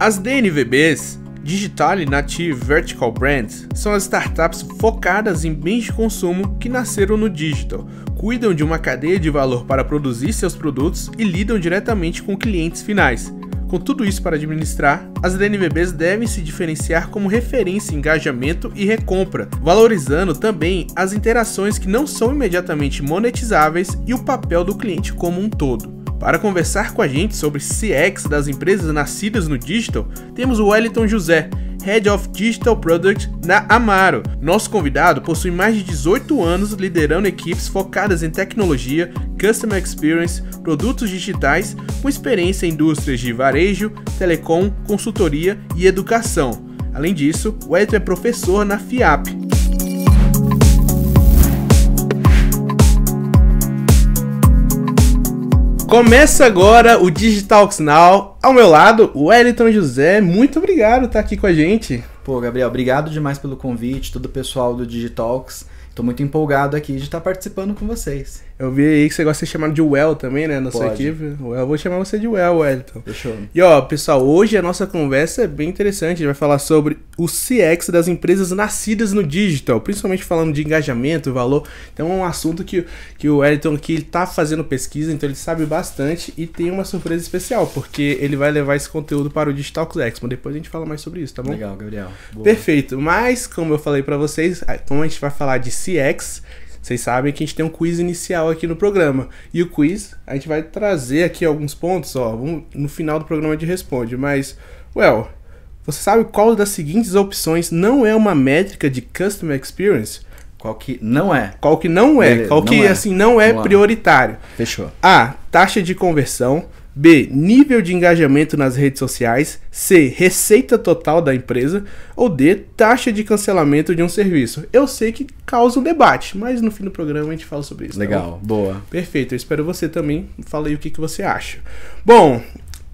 As DNVBs, Digital Native Vertical Brands, são as startups focadas em bens de consumo que nasceram no digital, cuidam de uma cadeia de valor para produzir seus produtos e lidam diretamente com clientes finais. Com tudo isso para administrar, as DNVBs devem se diferenciar como referência em engajamento e recompra, valorizando também as interações que não são imediatamente monetizáveis e o papel do cliente como um todo. Para conversar com a gente sobre CX das empresas nascidas no digital, temos o Wellington José, Head of Digital Product na Amaro. Nosso convidado possui mais de 18 anos liderando equipes focadas em tecnologia, customer experience, produtos digitais, com experiência em indústrias de varejo, telecom, consultoria e educação. Além disso, Wellington é professor na FIAP, Começa agora o Digitalx Now. Ao meu lado, o Wellington José. Muito obrigado por estar aqui com a gente. Pô, Gabriel, obrigado demais pelo convite, todo o pessoal do Digitalx. Estou muito empolgado aqui de estar participando com vocês. Eu vi aí que você gosta de ser chamado de Well também, né? Na sua equipe. Well, eu vou chamar você de Well, Wellington. Fechou. E ó, pessoal, hoje a nossa conversa é bem interessante. A gente vai falar sobre o CX das empresas nascidas no digital, principalmente falando de engajamento, valor. Então é um assunto que, que o Wellington aqui tá fazendo pesquisa, então ele sabe bastante e tem uma surpresa especial, porque ele vai levar esse conteúdo para o Digital CX. Mas depois a gente fala mais sobre isso, tá bom? Legal, Gabriel. Boa. Perfeito. Mas, como eu falei para vocês, como a gente vai falar de CX, vocês sabem que a gente tem um quiz inicial aqui no programa. E o quiz, a gente vai trazer aqui alguns pontos, ó. No final do programa de responde, mas, well, você sabe qual das seguintes opções não é uma métrica de Customer Experience? Qual que não é? Qual que não é? Beleza, qual que, é. assim, não é prioritário? Fechou. A. Taxa de conversão. B. Nível de engajamento nas redes sociais. C. Receita total da empresa. Ou D. Taxa de cancelamento de um serviço. Eu sei que causa um debate, mas no fim do programa a gente fala sobre isso. Tá Legal, tá boa. Perfeito, eu espero você também. Fala aí o que, que você acha. Bom,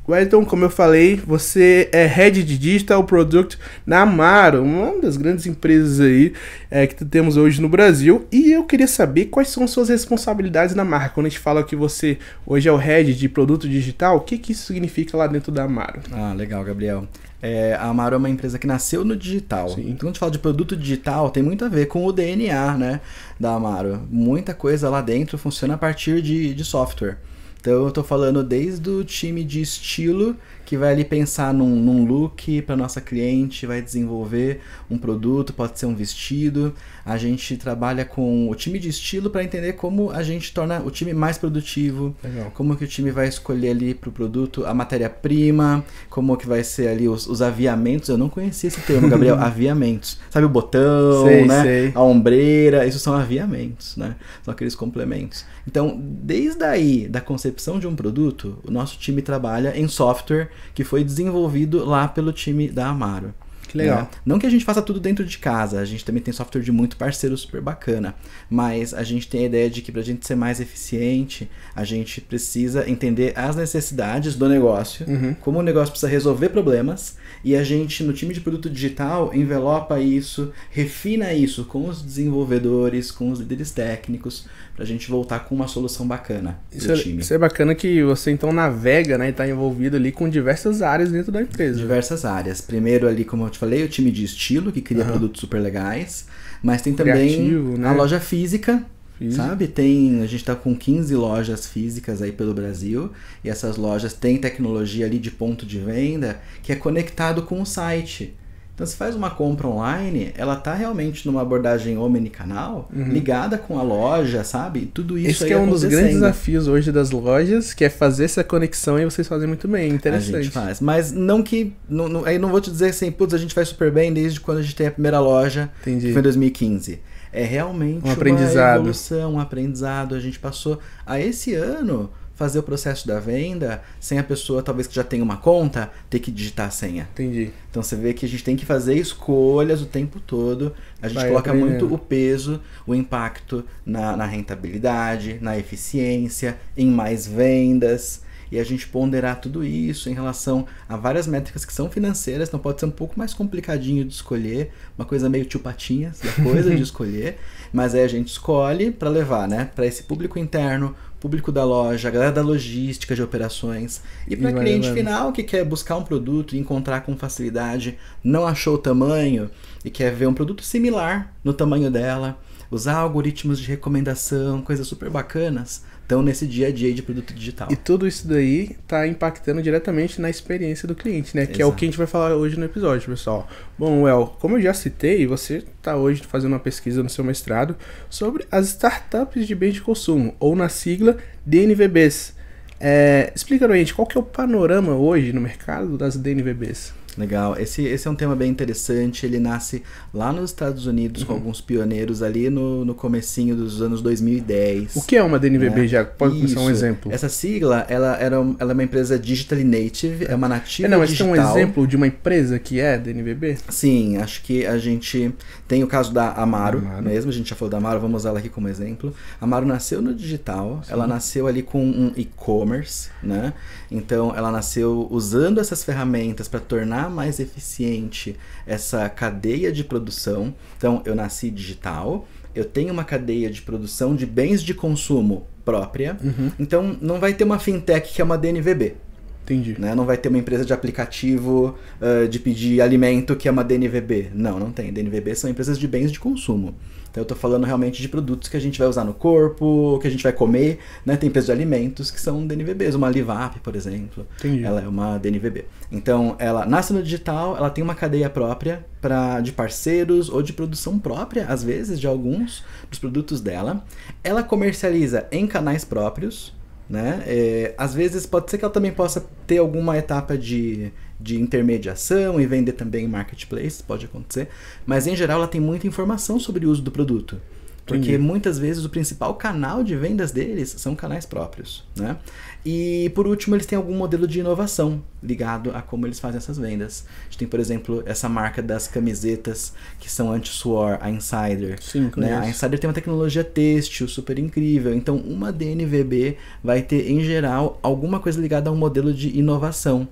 Wellington, como eu falei, você é Head de Digital Product na Amaro, uma das grandes empresas aí é, que temos hoje no Brasil. E eu queria saber quais são suas responsabilidades na marca. Quando a gente fala que você hoje é o Head de Produto Digital, o que, que isso significa lá dentro da Amaro? Ah, legal, Gabriel. É, a Amaro é uma empresa que nasceu no digital. Sim. Então, quando a gente fala de produto digital, tem muito a ver com o DNA né, da Amaro. Muita coisa lá dentro funciona a partir de, de software. Então eu tô falando desde o time de estilo que vai ali pensar num, num look para nossa cliente, vai desenvolver um produto, pode ser um vestido. A gente trabalha com o time de estilo para entender como a gente torna o time mais produtivo, Legal. como que o time vai escolher ali para o produto a matéria-prima, como que vai ser ali os, os aviamentos. Eu não conhecia esse termo, Gabriel, aviamentos. Sabe o botão, sei, né? Sei. A ombreira, isso são aviamentos, né? São aqueles complementos. Então, desde aí, da concepção de um produto, o nosso time trabalha em software que foi desenvolvido lá pelo time da Amaro. Que legal. É. Não que a gente faça tudo dentro de casa, a gente também tem software de muito parceiro super bacana, mas a gente tem a ideia de que para a gente ser mais eficiente, a gente precisa entender as necessidades do negócio, uhum. como o negócio precisa resolver problemas, e a gente no time de produto digital envelopa isso, refina isso com os desenvolvedores, com os líderes técnicos, para a gente voltar com uma solução bacana isso é time. Isso é bacana que você então navega, né, e tá envolvido ali com diversas áreas dentro da empresa. Diversas áreas. Primeiro ali, como eu te falei, o time de estilo, que cria uhum. produtos super legais. Mas tem também Criativo, né? a loja física, Física. Sabe? Tem, a gente está com 15 lojas físicas aí pelo Brasil, e essas lojas têm tecnologia ali de ponto de venda que é conectado com o site. Então, se faz uma compra online, ela tá realmente numa abordagem omnicanal, uhum. ligada com a loja, sabe? Tudo isso Esse aí que é um dos grandes desafios hoje das lojas, que é fazer essa conexão e vocês fazem muito bem, interessante. A gente faz, mas não que... Não, não, aí não vou te dizer assim, putz, a gente faz super bem desde quando a gente tem a primeira loja, Entendi. que foi em 2015 é realmente um aprendizado. uma evolução, um aprendizado. A gente passou a esse ano fazer o processo da venda sem a pessoa, talvez que já tenha uma conta, ter que digitar a senha. Entendi. Então você vê que a gente tem que fazer escolhas o tempo todo. A gente Vai coloca muito o peso, o impacto na, na rentabilidade, na eficiência, em mais vendas e a gente ponderar tudo isso em relação a várias métricas que são financeiras, então pode ser um pouco mais complicadinho de escolher, uma coisa meio tio patinhas coisa de escolher, mas aí a gente escolhe para levar, né, para esse público interno, público da loja, a galera da logística de operações. E para cliente final que quer buscar um produto e encontrar com facilidade, não achou o tamanho e quer ver um produto similar no tamanho dela usar algoritmos de recomendação, coisas super bacanas, estão nesse dia a dia de produto digital. E tudo isso daí está impactando diretamente na experiência do cliente, né? Exato. Que é o que a gente vai falar hoje no episódio, pessoal. Bom, Well, como eu já citei, você está hoje fazendo uma pesquisa no seu mestrado sobre as startups de bens de consumo, ou na sigla DNVBs. É, explica pra gente qual que é o panorama hoje no mercado das DNVBs. Legal. Esse, esse é um tema bem interessante. Ele nasce lá nos Estados Unidos uhum. com alguns pioneiros ali no, no comecinho dos anos 2010. O que é uma DNVB né? já? Pode Isso. começar um exemplo. Essa sigla, ela, era, ela é uma empresa digitally native, é uma nativa é, não, digital. Não, mas tem um exemplo de uma empresa que é DNVB? Sim, acho que a gente tem o caso da Amaro, Amaro. mesmo. A gente já falou da Amaro, vamos usar ela aqui como exemplo. A Amaro nasceu no digital, Sim. ela nasceu ali com um e-commerce, né? Então, ela nasceu usando essas ferramentas para tornar mais eficiente essa cadeia de produção. Então, eu nasci digital, eu tenho uma cadeia de produção de bens de consumo própria. Uhum. Então, não vai ter uma fintech que é uma DNVB. Entendi. Né? Não vai ter uma empresa de aplicativo uh, de pedir alimento que é uma DNVB. Não, não tem. DNVB são empresas de bens de consumo. Então eu estou falando realmente de produtos que a gente vai usar no corpo, que a gente vai comer, né? Tem peso de alimentos que são DNVBs, uma Livap, por exemplo. Entendi. Ela é uma DNVB. Então ela nasce no digital, ela tem uma cadeia própria para de parceiros ou de produção própria, às vezes, de alguns dos produtos dela. Ela comercializa em canais próprios, né? É, às vezes pode ser que ela também possa ter alguma etapa de de intermediação e vender também em marketplace, pode acontecer. Mas em geral ela tem muita informação sobre o uso do produto. Porque Entendi. muitas vezes o principal canal de vendas deles são canais próprios, né? E por último, eles têm algum modelo de inovação ligado a como eles fazem essas vendas. A gente tem, por exemplo, essa marca das camisetas que são anti-suor, a Insider. Sim, né? A Insider tem uma tecnologia têxtil super incrível. Então, uma DNVB vai ter, em geral, alguma coisa ligada a um modelo de inovação.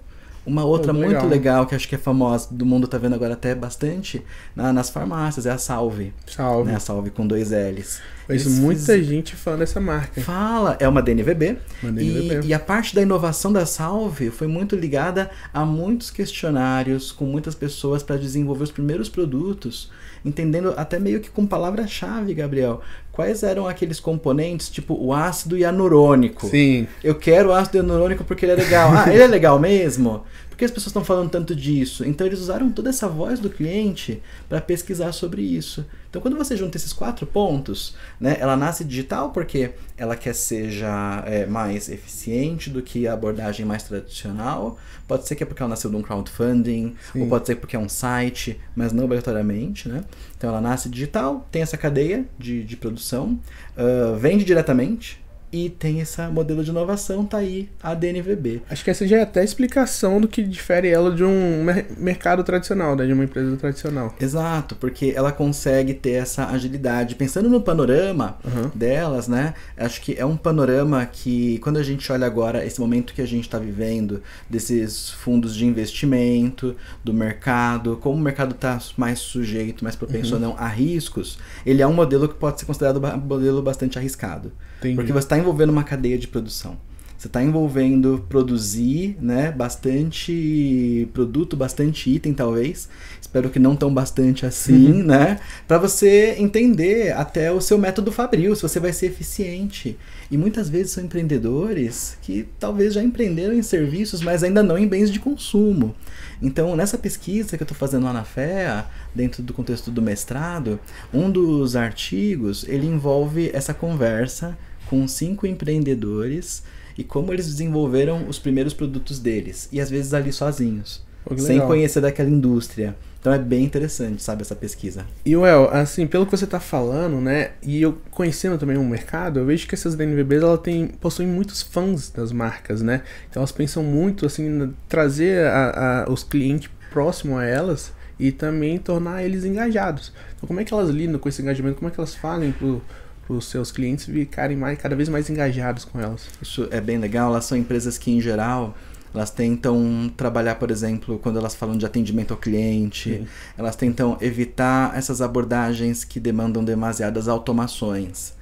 Uma outra oh, muito legal. legal, que acho que é famosa, do mundo tá vendo agora até bastante, na, nas farmácias, é a Salve. Salve. Né? A Salve com dois L's. Isso, muita fiz... gente fala dessa marca. Fala, é uma DNVB. Uma DNVB. E, e, a parte da inovação da Salve foi muito ligada a muitos questionários com muitas pessoas para desenvolver os primeiros produtos, entendendo até meio que com palavra-chave, Gabriel, quais eram aqueles componentes, tipo o ácido hialurônico. Sim. Eu quero o ácido hialurônico porque ele é legal. Ah, ele é legal mesmo? que as pessoas estão falando tanto disso? Então eles usaram toda essa voz do cliente para pesquisar sobre isso. Então quando você junta esses quatro pontos, né, ela nasce digital porque ela quer seja é, mais eficiente do que a abordagem mais tradicional. Pode ser que é porque ela nasceu de um crowdfunding, Sim. ou pode ser porque é um site, mas não obrigatoriamente, né? Então ela nasce digital, tem essa cadeia de, de produção, uh, vende diretamente, e tem esse modelo de inovação, tá aí a DNVB. Acho que essa já é até a explicação do que difere ela de um mer mercado tradicional, né? de uma empresa tradicional. Exato, porque ela consegue ter essa agilidade. Pensando no panorama uhum. delas, né? Acho que é um panorama que, quando a gente olha agora esse momento que a gente está vivendo, desses fundos de investimento, do mercado, como o mercado está mais sujeito, mais propenso uhum. não a riscos, ele é um modelo que pode ser considerado um modelo bastante arriscado. Entendi. Porque você está está envolvendo uma cadeia de produção. Você está envolvendo produzir né, bastante produto, bastante item, talvez. Espero que não tão bastante assim, uhum. né? Para você entender até o seu método fabril, se você vai ser eficiente. E muitas vezes são empreendedores que talvez já empreenderam em serviços, mas ainda não em bens de consumo. Então, nessa pesquisa que eu estou fazendo lá na FEA, dentro do contexto do mestrado, um dos artigos ele envolve essa conversa com cinco empreendedores e como eles desenvolveram os primeiros produtos deles. E às vezes ali sozinhos. Oh, sem conhecer daquela indústria. Então é bem interessante, sabe, essa pesquisa. E, Well, assim, pelo que você está falando, né, e eu conhecendo também o mercado, eu vejo que essas DNVBs, ela tem, possuem muitos fãs das marcas, né? Então elas pensam muito, assim, trazer a, a, os clientes próximo a elas e também tornar eles engajados. Então como é que elas lidam com esse engajamento? Como é que elas fazem pro para os seus clientes ficarem mais, cada vez mais engajados com elas. Isso é bem legal. Elas são empresas que, em geral, elas tentam trabalhar, por exemplo, quando elas falam de atendimento ao cliente, Sim. elas tentam evitar essas abordagens que demandam demasiadas automações.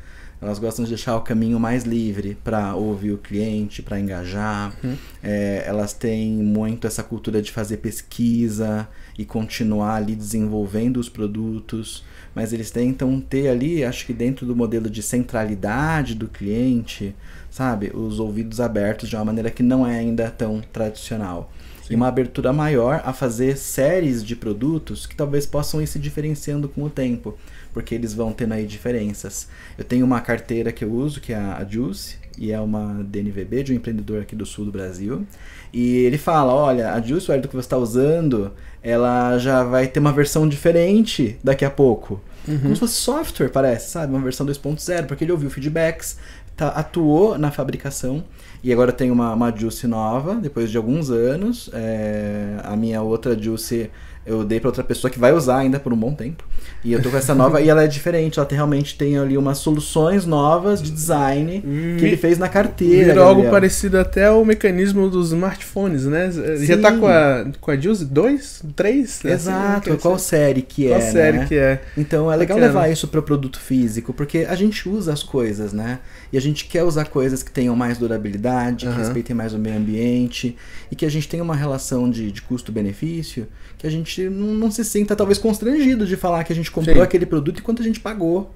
Elas gostam de deixar o caminho mais livre para ouvir o cliente, para engajar. Uhum. É, elas têm muito essa cultura de fazer pesquisa, e continuar ali desenvolvendo os produtos, mas eles tentam ter ali, acho que dentro do modelo de centralidade do cliente, sabe, os ouvidos abertos de uma maneira que não é ainda tão tradicional. Sim. E uma abertura maior a fazer séries de produtos que talvez possam ir se diferenciando com o tempo, porque eles vão tendo aí diferenças. Eu tenho uma carteira que eu uso, que é a Juice, e é uma DNVB de um empreendedor aqui do sul do Brasil. E ele fala: olha, a juice Juiceware que você está usando, ela já vai ter uma versão diferente daqui a pouco. Uhum. Como se fosse software, parece, sabe? Uma versão 2.0, porque ele ouviu feedbacks, tá, atuou na fabricação e agora tem uma, uma Juice nova, depois de alguns anos. É, a minha outra Juice eu dei para outra pessoa que vai usar ainda por um bom tempo. E eu tô com essa nova e ela é diferente. Ela tem, realmente tem ali umas soluções novas de design que hum, ele fez na carteira. Virou algo parecido até ao mecanismo dos smartphones, né? Sim. Já tá com a, com a Juice 2, 3? Exato, assim, qual né? série que qual é. Qual né? série né? que é. Então é legal Bacana. levar isso para o produto físico, porque a gente usa as coisas, né? E a gente quer usar coisas que tenham mais durabilidade, uhum. que respeitem mais o meio ambiente e que a gente tenha uma relação de, de custo-benefício a gente não, não se sinta talvez constrangido de falar que a gente comprou Sim. aquele produto e quanto a gente pagou.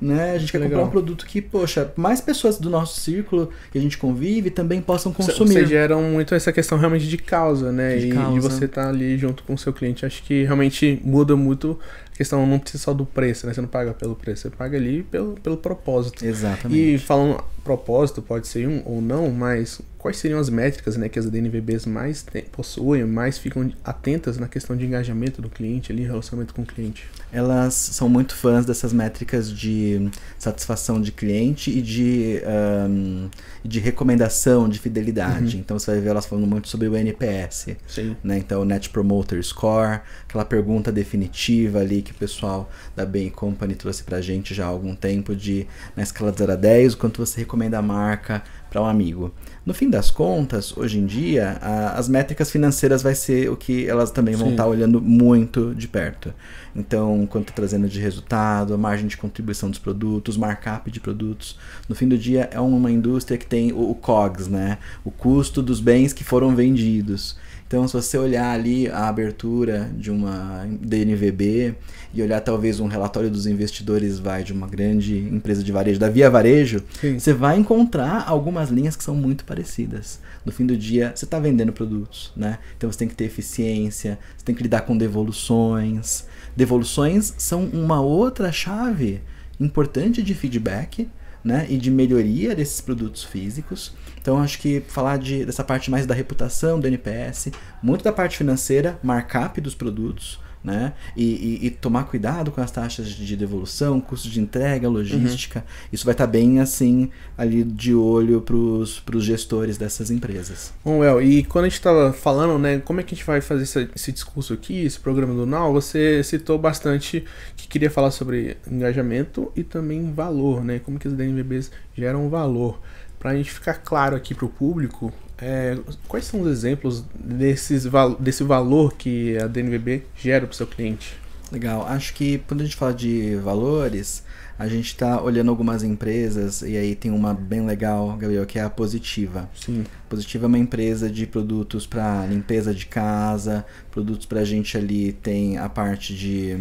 Né? A gente quer Legal. comprar um produto que, poxa, mais pessoas do nosso círculo que a gente convive também possam consumir. Vocês geram muito essa questão realmente de causa, né? De e, causa. e você tá ali junto com o seu cliente. Acho que realmente muda muito a questão, não precisa só do preço, né? Você não paga pelo preço, você paga ali pelo, pelo propósito. Exatamente. E falando propósito pode ser um ou não, mas quais seriam as métricas né, que as DNVBs mais tem, possuem, mais ficam atentas na questão de engajamento do cliente, ali, relacionamento com o cliente? Elas são muito fãs dessas métricas de satisfação de cliente e de, um, de recomendação, de fidelidade. Uhum. Então você vai ver elas falando muito sobre o NPS. Sim. Né? Então o Net Promoter Score, aquela pergunta definitiva ali que o pessoal da Bain Company trouxe pra gente já há algum tempo de na escala de 0 a 10, o quanto você recomenda recomenda a marca para um amigo. No fim das contas, hoje em dia, a, as métricas financeiras vai ser o que elas também vão estar tá olhando muito de perto. Então, quanto tá trazendo de resultado, margem de contribuição dos produtos, markup de produtos. No fim do dia, é uma indústria que tem o, o COGS, né? O custo dos bens que foram vendidos. Então, se você olhar ali a abertura de uma DNVB e olhar talvez um relatório dos investidores vai de uma grande empresa de varejo, da Via Varejo, Sim. você vai encontrar algumas linhas que são muito parecidas. No fim do dia, você está vendendo produtos, né? Então você tem que ter eficiência, você tem que lidar com devoluções. Devoluções são uma outra chave importante de feedback né, e de melhoria desses produtos físicos. Então, acho que falar de, dessa parte mais da reputação do NPS, muito da parte financeira, markup dos produtos, né? E, e, e, tomar cuidado com as taxas de devolução, custo de entrega, logística. Uhum. Isso vai estar tá bem assim ali de olho para os gestores dessas empresas. Bom, El, e quando a gente estava falando, né, como é que a gente vai fazer esse, esse discurso aqui, esse programa do Now, você citou bastante que queria falar sobre engajamento e também valor, né? Como que as DNVBs geram valor. Para a gente ficar claro aqui para o público, é, quais são os exemplos desses, desse valor que a DNVB gera para o seu cliente? Legal, acho que quando a gente fala de valores, a gente está olhando algumas empresas e aí tem uma bem legal, Gabriel, que é a Positiva. Sim. Positiva é uma empresa de produtos para limpeza de casa, produtos para a gente ali tem a parte de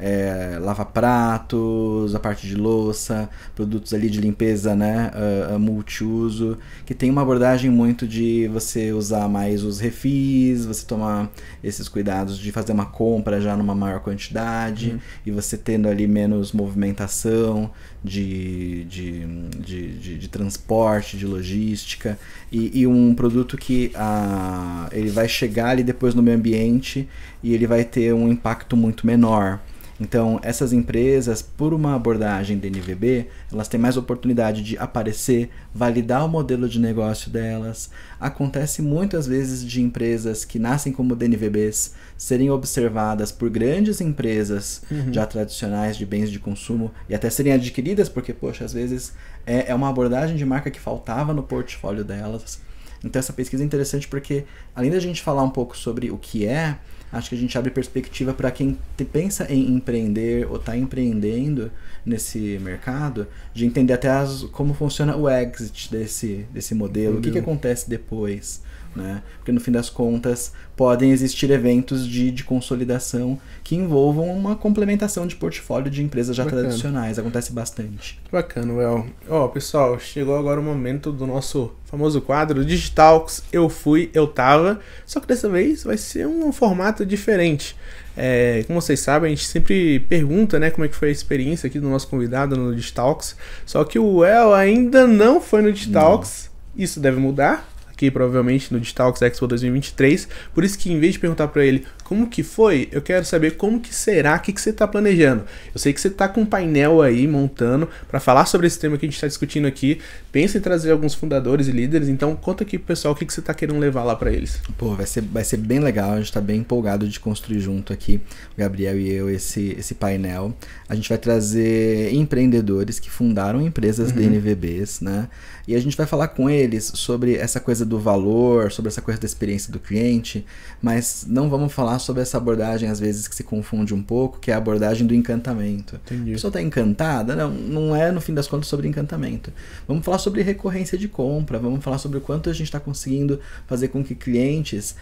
é, eh, lava-pratos, a parte de louça, produtos ali de limpeza né, uh, multiuso, que tem uma abordagem muito de você usar mais os refis, você tomar esses cuidados de fazer uma compra já numa maior quantidade uhum. e você tendo ali menos movimentação, de, de, de, de, transporte, de logística, e, e um produto que ah, ele vai chegar ali depois no meio ambiente e ele vai ter um impacto muito menor. Então, essas empresas, por uma abordagem DNVB, elas têm mais oportunidade de aparecer, validar o modelo de negócio delas. Acontece muitas vezes de empresas que nascem como DNVBs serem observadas por grandes empresas uhum. já tradicionais de bens de consumo e até serem adquiridas, porque, poxa, às vezes é, é uma abordagem de marca que faltava no portfólio delas. Então, essa pesquisa é interessante porque, além da gente falar um pouco sobre o que é, acho que a gente abre perspectiva para quem pensa em empreender ou está empreendendo nesse mercado, de entender até as, como funciona o exit desse, desse modelo, o que, que uhum. acontece depois. Né? Porque no fim das contas podem existir eventos de, de consolidação que envolvam uma complementação de portfólio de empresas já Bacana. tradicionais. Acontece bastante. Bacana, Well. Ó, oh, pessoal, chegou agora o momento do nosso famoso quadro Digitalks Eu Fui, Eu Tava. Só que dessa vez vai ser um formato diferente. É, como vocês sabem, a gente sempre pergunta né, como é que foi a experiência aqui do nosso convidado no Digitalks. Só que o El well ainda não foi no Digitalks. Não. Isso deve mudar, provavelmente no Digital Expo 2023. Por isso que em vez de perguntar para ele como que foi? Eu quero saber como que será, o que, que você está planejando. Eu sei que você está com um painel aí montando para falar sobre esse tema que a gente está discutindo aqui. Pensa em trazer alguns fundadores e líderes, então conta aqui pessoal o que, que você está querendo levar lá para eles. Pô, vai ser, vai ser bem legal, a gente está bem empolgado de construir junto aqui, o Gabriel e eu, esse, esse painel. A gente vai trazer empreendedores que fundaram empresas uhum. DNVBs, né? E a gente vai falar com eles sobre essa coisa do valor, sobre essa coisa da experiência do cliente, mas não vamos falar sobre essa abordagem, às vezes, que se confunde um pouco, que é a abordagem do encantamento. Entendi. A pessoa está encantada? Não, não é, no fim das contas, sobre encantamento. Vamos falar sobre recorrência de compra, vamos falar sobre o quanto a gente está conseguindo fazer com que clientes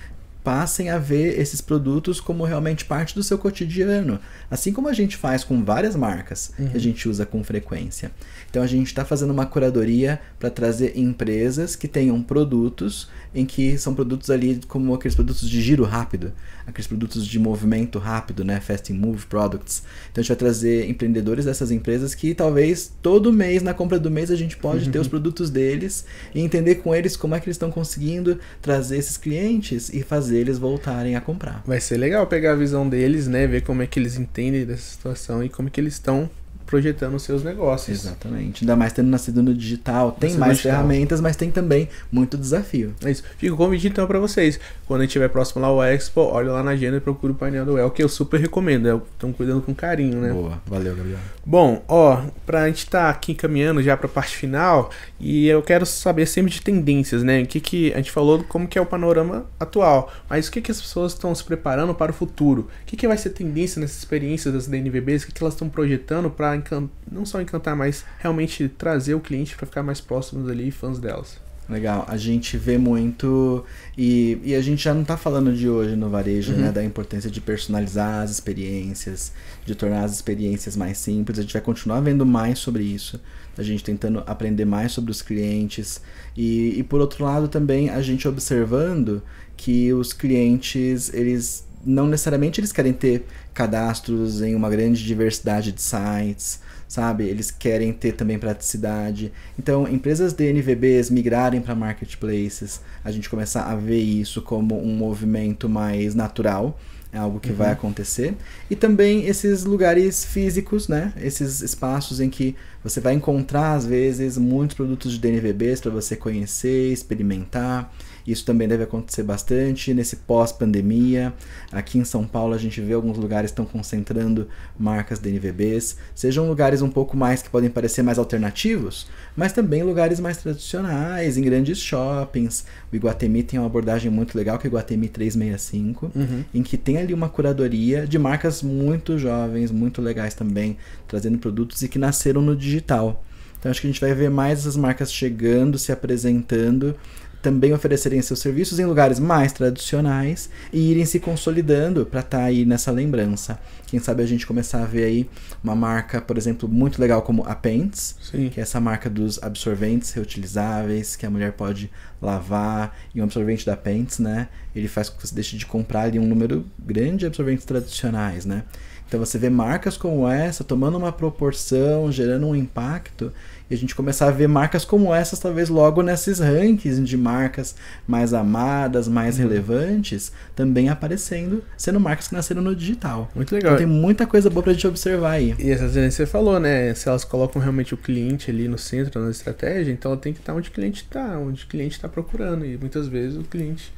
passem a ver esses produtos como realmente parte do seu cotidiano, assim como a gente faz com várias marcas uhum. que a uhum. gente usa com frequência. Então a gente está fazendo uma curadoria para trazer empresas que tenham produtos em que são produtos ali como aqueles produtos de giro rápido, aqueles produtos de movimento rápido, né, fast move products. Então a gente vai trazer empreendedores dessas empresas que talvez todo mês na compra do mês a gente pode uhum. ter os uhum. produtos deles e entender com eles como é que eles estão conseguindo trazer esses clientes e fazer fazer eles voltarem a comprar. Vai ser legal pegar a visão deles, né? Ver como é que eles entendem dessa situação e como é que eles estão projetando os seus negócios. Exatamente. Ainda mais tendo nascido no digital, tem mais digital. ferramentas, mas tem também muito desafio. É isso. Fico convite então para vocês. Quando a gente estiver próximo lá ao Expo, olha lá na agenda e procura o painel do El, que eu super recomendo. Estão é cuidando com carinho, né? Boa, valeu, Gabriel. Bom, ó, pra gente estar tá aqui caminhando já para a parte final, e eu quero saber sempre de tendências, né? O que que a gente falou como que é o panorama atual, mas o que que as pessoas estão se preparando para o futuro? O que que vai ser tendência nessas experiências das DNVBs? O que que elas estão projetando para encantar, não só encantar, mas realmente trazer o cliente para ficar mais próximo ali, fãs delas. Legal, a gente vê muito e, e a gente já não está falando de hoje no varejo, né, uhum. né? Da importância de personalizar as experiências, de tornar as experiências mais simples. A gente vai continuar vendo mais sobre isso, a gente tentando aprender mais sobre os clientes e, e por outro lado também a gente observando que os clientes eles não necessariamente eles querem ter cadastros em uma grande diversidade de sites, sabe? Eles querem ter também praticidade. Então, empresas DNVBs migrarem para marketplaces, a gente começar a ver isso como um movimento mais natural, é algo que uhum. vai acontecer. E também esses lugares físicos, né? Esses espaços em que você vai encontrar às vezes muitos produtos de DNVBs para você conhecer, experimentar. Isso também deve acontecer bastante nesse pós-pandemia. Aqui em São Paulo a gente vê alguns lugares estão concentrando marcas DNVBs, sejam lugares um pouco mais que podem parecer mais alternativos, mas também lugares mais tradicionais, em grandes shoppings. O Iguatemi tem uma abordagem muito legal que é o Iguatemi 365, uhum. em que tem ali uma curadoria de marcas muito jovens, muito legais também, trazendo produtos e que nasceram no digital. Então acho que a gente vai ver mais essas marcas chegando, se apresentando também oferecerem seus serviços em lugares mais tradicionais e irem se consolidando para estar tá aí nessa lembrança. Quem sabe a gente começar a ver aí uma marca, por exemplo, muito legal como a Pants, Sim. que é essa marca dos absorventes reutilizáveis, que a mulher pode lavar, e um absorvente da Pants, né? Ele faz com que você deixe de comprar ali um número grande de absorventes tradicionais, né? Então você vê marcas como essa tomando uma proporção, gerando um impacto e a gente começar a ver marcas como essas, talvez logo nesses rankings de marcas mais amadas, mais uhum. relevantes, também aparecendo, sendo marcas que nasceram no digital. Muito legal. Então, tem muita coisa boa pra gente observar aí. E essas que você falou, né? Se elas colocam realmente o cliente ali no centro, na estratégia, então ela tem que estar onde o cliente está, onde o cliente está procurando. E muitas vezes o cliente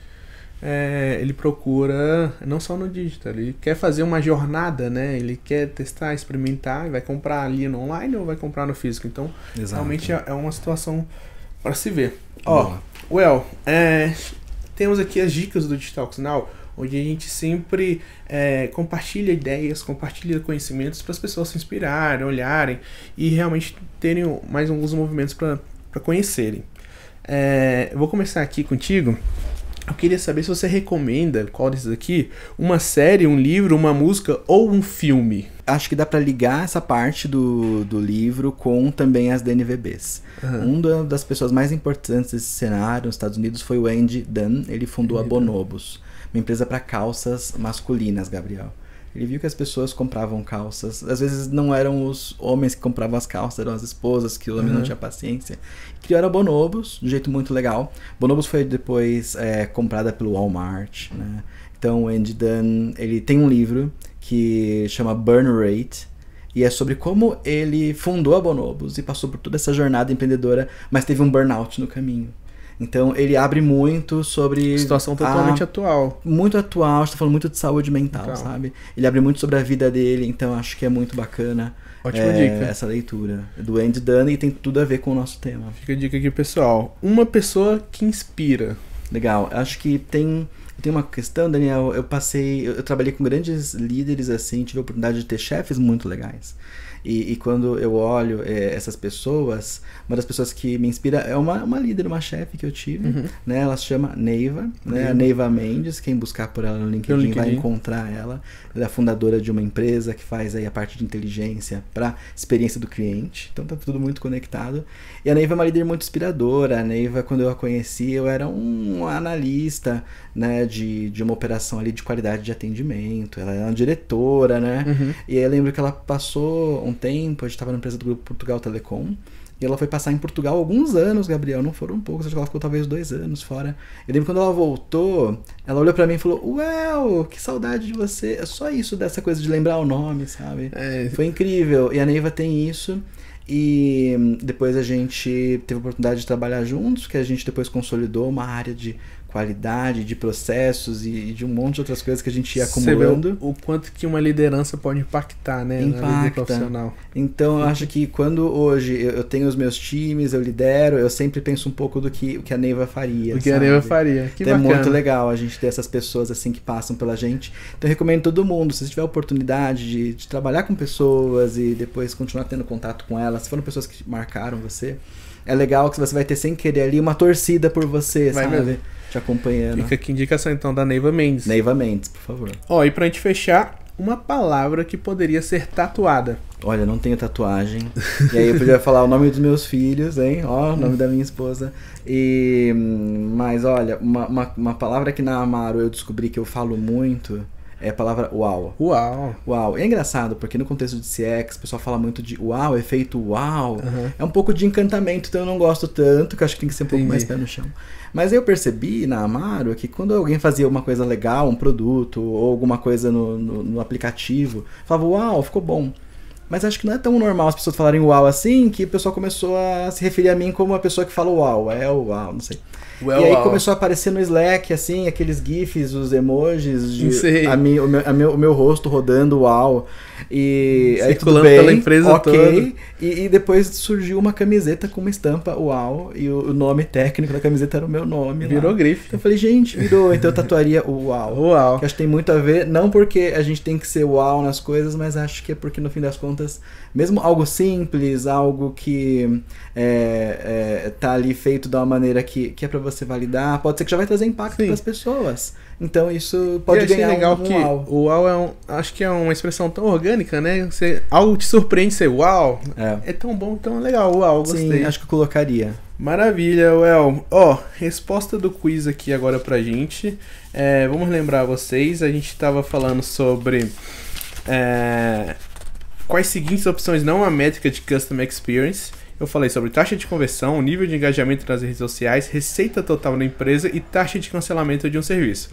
é, ele procura, não só no digital, ele quer fazer uma jornada, né? Ele quer testar, experimentar, vai comprar ali no online ou vai comprar no físico. Então, Exato. realmente é, é uma situação para se ver. Ó, Well, é, temos aqui as dicas do Digital Now, onde a gente sempre é, compartilha ideias, compartilha conhecimentos para as pessoas se inspirarem, olharem e realmente terem mais alguns movimentos para conhecerem. É, eu vou começar aqui contigo. Eu queria saber se você recomenda, qual desses aqui, uma série, um livro, uma música ou um filme. Acho que dá para ligar essa parte do, do livro com também as DNVBs. Uhum. Uma das pessoas mais importantes desse cenário nos Estados Unidos foi o Andy Dunn. Ele fundou Andy a Bonobos, uma empresa para calças masculinas, Gabriel. Ele viu que as pessoas compravam calças. Às vezes não eram os homens que compravam as calças, eram as esposas, que o homem uhum. não tinha paciência. Criaram a Bonobos, de um jeito muito legal. Bonobos foi depois é, comprada pelo Walmart, né? Então, o Andy Dunn, ele tem um livro que chama Burn Rate, e é sobre como ele fundou a Bonobos e passou por toda essa jornada empreendedora, mas teve um burnout no caminho. Então ele abre muito sobre. Situação tá totalmente a... atual. Muito atual, estou tá falando muito de saúde mental, então. sabe? Ele abre muito sobre a vida dele, então acho que é muito bacana. Ótima é, dica. Essa leitura do Andy Dunn e tem tudo a ver com o nosso tema. Fica a dica aqui, pessoal. Uma pessoa que inspira. Legal. Acho que tem tem uma questão, Daniel. Eu passei, eu, eu trabalhei com grandes líderes assim, tive a oportunidade de ter chefes muito legais. E, e quando eu olho é, essas pessoas, uma das pessoas que me inspira é uma, uma líder, uma chefe que eu tive, uhum. né? Ela se chama Neiva, né? A Neiva Mendes, quem buscar por ela no LinkedIn, LinkedIn, vai encontrar ela. Ela é fundadora de uma empresa que faz aí a parte de inteligência para experiência do cliente. Então tá tudo muito conectado. E a Neiva é uma líder muito inspiradora. A Neiva, quando eu a conheci, eu era um analista, né, de, de uma operação ali de qualidade de atendimento. Ela é uma diretora, né? Uhum. E eu lembro que ela passou um tempo, a gente estava na empresa do grupo Portugal Telecom. E ela foi passar em Portugal alguns anos, Gabriel, não foram poucos, acho que ela ficou talvez dois anos fora. Eu lembro quando ela voltou, ela olhou para mim e falou: Uau, que saudade de você. É só isso dessa coisa de lembrar o nome, sabe? É. Foi incrível. E a Neiva tem isso. E hum, depois a gente teve a oportunidade de trabalhar juntos, que a gente depois consolidou uma área de qualidade de processos e, de um monte de outras coisas que a gente ia acumulando. O, o, quanto que uma liderança pode impactar, né, Impacta. na vida profissional. Então eu uhum. acho que quando hoje eu tenho os meus times, eu lidero, eu sempre penso um pouco do que, o que a Neiva faria. O que sabe? a Neiva faria. Que então, é muito legal a gente ter essas pessoas assim que passam pela gente. Então eu recomendo todo mundo, se tiver a oportunidade de, de trabalhar com pessoas e depois continuar tendo contato com elas, se foram pessoas que marcaram você, é legal que você vai ter sem querer ali uma torcida por você, vai sabe? Mesmo. Te acompanhando. Fica aqui indicação então da Neiva Mendes. Neiva Mendes, por favor. Ó, oh, e pra gente fechar, uma palavra que poderia ser tatuada. Olha, não tenho tatuagem. E aí eu podia falar o nome dos meus filhos, hein? Ó, o nome da minha esposa. E hum, mas olha, uma, uma, uma palavra que na Amaro eu descobri que eu falo muito é a palavra uau. Uau. Uau. É engraçado, porque no contexto de CX, o pessoal fala muito de uau, efeito uau. Uhum. É um pouco de encantamento, então eu não gosto tanto, que eu acho que tem que ser um Entendi. pouco mais pé no chão. Mas eu percebi na Amaro que quando alguém fazia uma coisa legal, um produto, ou alguma coisa no, no, no aplicativo, falava uau, ficou bom. Mas acho que não é tão normal as pessoas falarem uau assim, que o pessoal começou a se referir a mim como a pessoa que fala uau, é o uau, não sei. Well, e aí wow. Uh, começou a aparecer no Slack, assim, aqueles GIFs, os emojis, de, a, mi, o, meu, a meu, o meu rosto rodando uau. Wow. E aí, Circulando bem, pela empresa ok. Toda. E, e, depois surgiu uma camiseta com uma estampa UAU e o, o nome técnico da camiseta era o meu nome. Virou lá. grife. Então eu falei, gente, virou. Então eu tatuaria UAU. UAU. Que acho que tem muito a ver, não porque a gente tem que ser UAU nas coisas, mas acho que é porque no fim das contas, mesmo algo simples, algo que é, é tá ali feito da maneira que, que é para você validar, pode ser que já vai trazer impacto para as pessoas. Então isso pode e ganhar legal um, um que uau. O uau é um, acho que é uma expressão tão orgânica, né? Você, algo te surpreende, você uau. É. é tão bom, tão legal, o uau, gostei. Sim, acho que eu colocaria. Maravilha, Well. Ó, oh, resposta do quiz aqui agora pra gente. É, vamos lembrar vocês, a gente tava falando sobre é, quais seguintes opções não a métrica de customer Experience. Eu falei sobre taxa de conversão, nível de engajamento nas redes sociais, receita total da empresa e taxa de cancelamento de um serviço.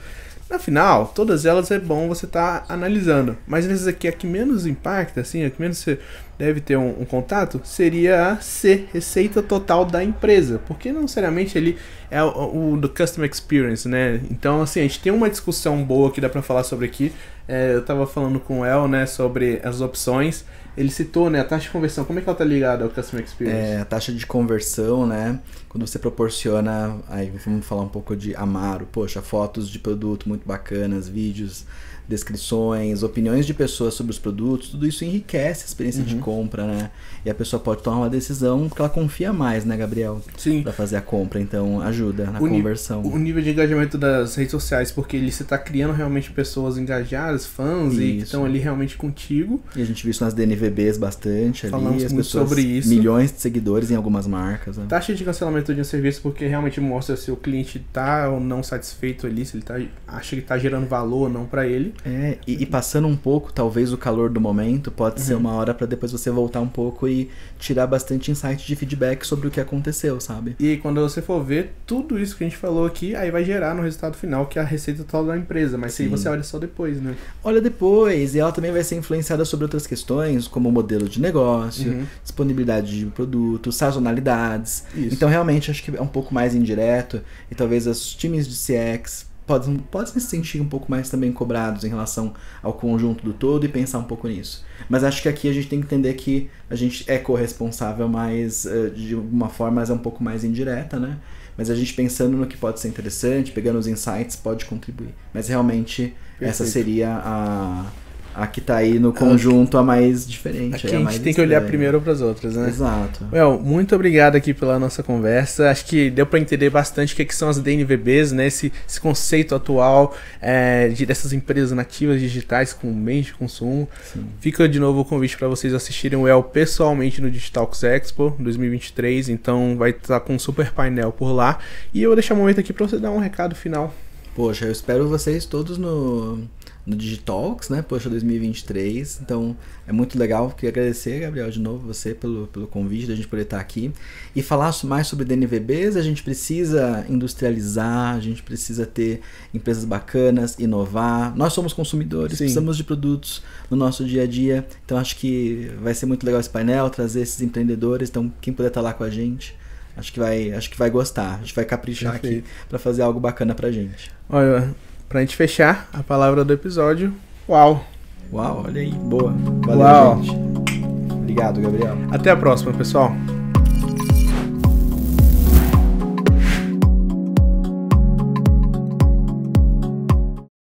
Afinal, todas elas é bom você estar tá analisando, mas nessas aqui a que menos impacta, assim, a que menos você deve ter um, um contato, seria a C, receita total da empresa, porque não seriamente ele é o, o, do Customer Experience, né? Então, assim, a gente tem uma discussão boa que dá para falar sobre aqui, é, eu estava falando com o El, né, sobre as opções, ele citou, né, a taxa de conversão, como é que ela está ligada ao Customer Experience? É, a taxa de conversão, né, quando você proporciona, aí vamos falar um pouco de Amaro, poxa, fotos de produto muito bacanas, vídeos, descrições, opiniões de pessoas sobre os produtos, tudo isso enriquece a experiência uhum. de compra, né, e a pessoa pode tomar uma decisão que ela confia mais, né, Gabriel? Sim. Para fazer a compra, então ajuda na o conversão. O nível de engajamento das redes sociais, porque ele, você está criando realmente pessoas engajadas, fãs, isso. e que estão ali realmente contigo. E a gente viu isso nas DNV VBs bastante Falamos ali, as pessoas, sobre isso. milhões de seguidores em algumas marcas. Né? Taxa tá de cancelamento de um serviço porque realmente mostra se o cliente está ou não satisfeito ali, se ele tá, acha que está gerando valor ou não para ele. É, e, e, passando um pouco, talvez o calor do momento pode uhum. ser uma hora para depois você voltar um pouco e tirar bastante insight de feedback sobre o que aconteceu, sabe? E quando você for ver tudo isso que a gente falou aqui, aí vai gerar no resultado final que é a receita total da empresa, mas Sim. aí você olha só depois, né? Olha depois, e ela também vai ser influenciada sobre outras questões, como modelo de negócio, uhum. disponibilidade de produto, sazonalidades. Isso. Então, realmente, acho que é um pouco mais indireto e talvez os times de CX podem, podem se sentir um pouco mais também cobrados em relação ao conjunto do todo e pensar um pouco nisso. Mas acho que aqui a gente tem que entender que a gente é corresponsável, mas eh, de alguma forma mas é um pouco mais indireta, né? Mas a gente pensando no que pode ser interessante, pegando os insights, pode contribuir. Mas realmente Perfeito. essa seria a a que tá aí no conjunto é a mais diferente. É a, a, gente tem que olhar primeiro para as outras, né? Exato. Well, muito obrigado aqui pela nossa conversa. Acho que deu para entender bastante o que, é que, são as DNVBs, né? Esse, esse conceito atual é, de, dessas empresas nativas digitais com meios de consumo. Sim. Fica de novo o convite para vocês assistirem o El pessoalmente no Digitalx Expo 2023. Então vai estar tá com um super painel por lá. E eu vou deixar um momento aqui para você dar um recado final. Poxa, eu espero vocês todos no no Digitalks, né? Poxa 2023. Então é muito legal. Queria agradecer, Gabriel, de novo, você pelo, pelo convite da gente poder estar aqui e falar mais sobre DNVBs. A gente precisa industrializar, a gente precisa ter empresas bacanas, inovar. Nós somos consumidores, Sim. precisamos de produtos no nosso dia a dia. Então acho que vai ser muito legal esse painel, trazer esses empreendedores. Então quem puder estar lá com a gente. Acho que vai, acho que vai gostar. A gente vai caprichar Perfeito. aqui para fazer algo bacana a gente. Olha, pra gente fechar a palavra do episódio, uau. Uau, olha aí, boa. Valeu, uau. gente. Obrigado, Gabriel. Até a próxima, pessoal.